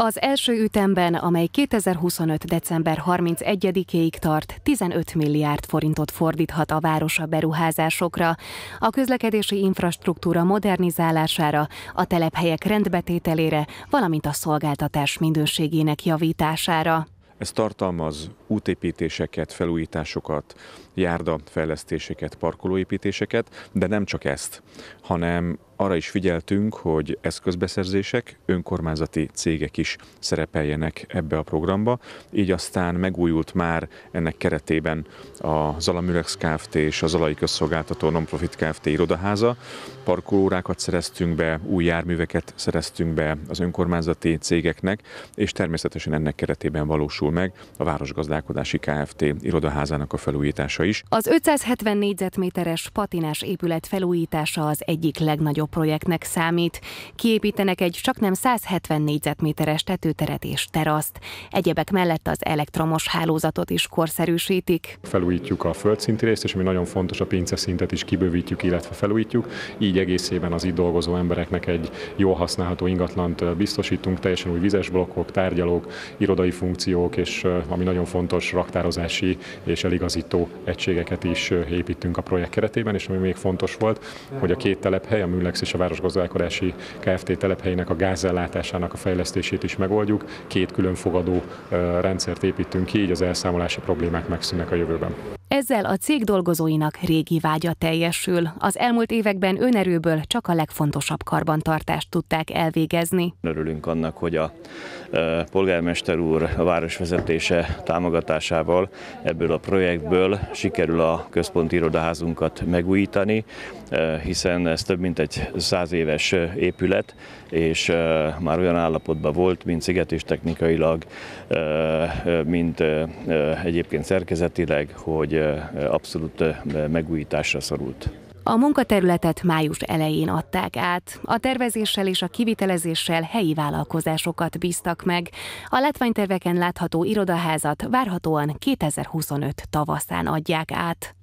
Az első ütemben, amely 2025. december 31-ig tart, 15 milliárd forintot fordíthat a városa beruházásokra, a közlekedési infrastruktúra modernizálására, a telephelyek rendbetételére, valamint a szolgáltatás minőségének javítására. Ez tartalmaz útépítéseket, felújításokat, járdafejlesztéseket, parkolóépítéseket, de nem csak ezt, hanem arra is figyeltünk, hogy eszközbeszerzések, önkormányzati cégek is szerepeljenek ebbe a programba, így aztán megújult már ennek keretében a Zalamürex Kft. és a Zalai Közszolgáltató Nonprofit Kft. irodaháza. Parkolórákat szereztünk be, új járműveket szereztünk be az önkormányzati cégeknek, és természetesen ennek keretében valósul meg a Városgazdálkodási Kft. irodaházának a felújítása is. Az 570 négyzetméteres patinás épület felújítása az egyik legnagyobb projektnek számít. Kiépítenek egy csaknem 170 négyzetméteres tetőteret és teraszt. Egyebek mellett az elektromos hálózatot is korszerűsítik. Felújítjuk a földszinti részt, és ami nagyon fontos, a pinceszintet is kibővítjük, illetve felújítjuk. Így egészében az itt dolgozó embereknek egy jól használható ingatlant biztosítunk, teljesen új vizes blokkok, tárgyalók, irodai funkciók, és ami nagyon fontos, raktározási és eligazító egységeket is építünk a projekt keretében, és ami még fontos volt, hogy a két telephely, a műleg és a Városgazdálkodási Kft. telephelyének a gázellátásának a fejlesztését is megoldjuk. Két külön fogadó rendszert építünk ki, így az elszámolási problémák megszűnnek a jövőben. Ezzel a cég dolgozóinak régi vágya teljesül. Az elmúlt években önerőből csak a legfontosabb karbantartást tudták elvégezni. Örülünk annak, hogy a e, polgármester úr a városvezetése támogatásával ebből a projektből sikerül a központi irodaházunkat megújítani, e, hiszen ez több mint egy száz éves épület, és e, már olyan állapotban volt, mint és technikailag, mint egyébként szerkezetileg, hogy Eh, abszolút eh, megújításra szorult. A munkaterületet május elején adták át. A tervezéssel és a kivitelezéssel helyi vállalkozásokat bíztak meg. A látványterveken látható irodaházat várhatóan 2025 tavaszán adják át.